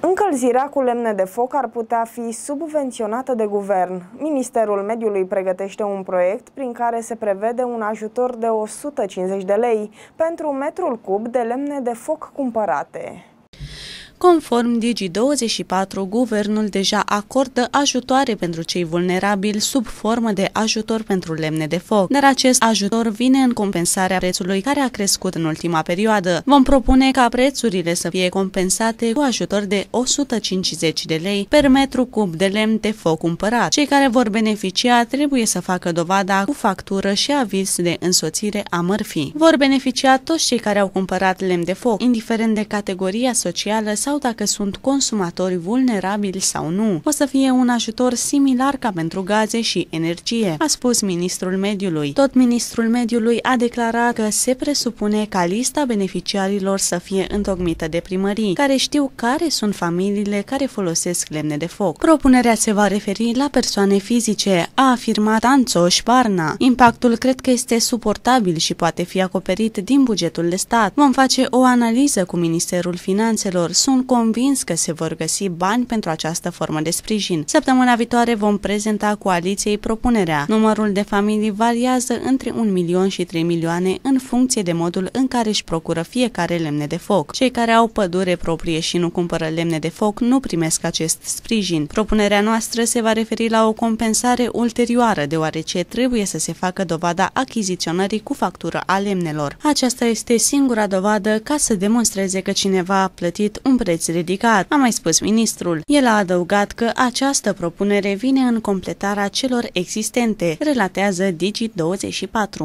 Încălzirea cu lemne de foc ar putea fi subvenționată de guvern. Ministerul Mediului pregătește un proiect prin care se prevede un ajutor de 150 de lei pentru metrul cub de lemne de foc cumpărate. Conform Digi24, guvernul deja acordă ajutoare pentru cei vulnerabili sub formă de ajutor pentru lemne de foc, dar acest ajutor vine în compensarea prețului care a crescut în ultima perioadă. Vom propune ca prețurile să fie compensate cu ajutor de 150 de lei per metru cub de lemn de foc cumpărat. Cei care vor beneficia trebuie să facă dovada cu factură și aviz de însoțire a mărfii. Vor beneficia toți cei care au cumpărat lemn de foc, indiferent de categoria socială sau sau dacă sunt consumatori vulnerabili sau nu. O să fie un ajutor similar ca pentru gaze și energie, a spus ministrul mediului. Tot ministrul mediului a declarat că se presupune ca lista beneficiarilor să fie întocmită de primării, care știu care sunt familiile care folosesc lemne de foc. Propunerea se va referi la persoane fizice, a afirmat Anțoș Barna. Impactul cred că este suportabil și poate fi acoperit din bugetul de stat. Vom face o analiză cu Ministerul Finanțelor. Sunt sunt convins că se vor găsi bani pentru această formă de sprijin. Săptămâna viitoare vom prezenta coaliției propunerea. Numărul de familii variază între 1 milion și 3 milioane în funcție de modul în care își procură fiecare lemne de foc. Cei care au pădure proprie și nu cumpără lemne de foc nu primesc acest sprijin. Propunerea noastră se va referi la o compensare ulterioară, deoarece trebuie să se facă dovada achiziționării cu factură a lemnelor. Aceasta este singura dovadă ca să demonstreze că cineva a plătit un preț ridicat, a mai spus ministrul. El a adăugat că această propunere vine în completarea celor existente, relatează Digi24.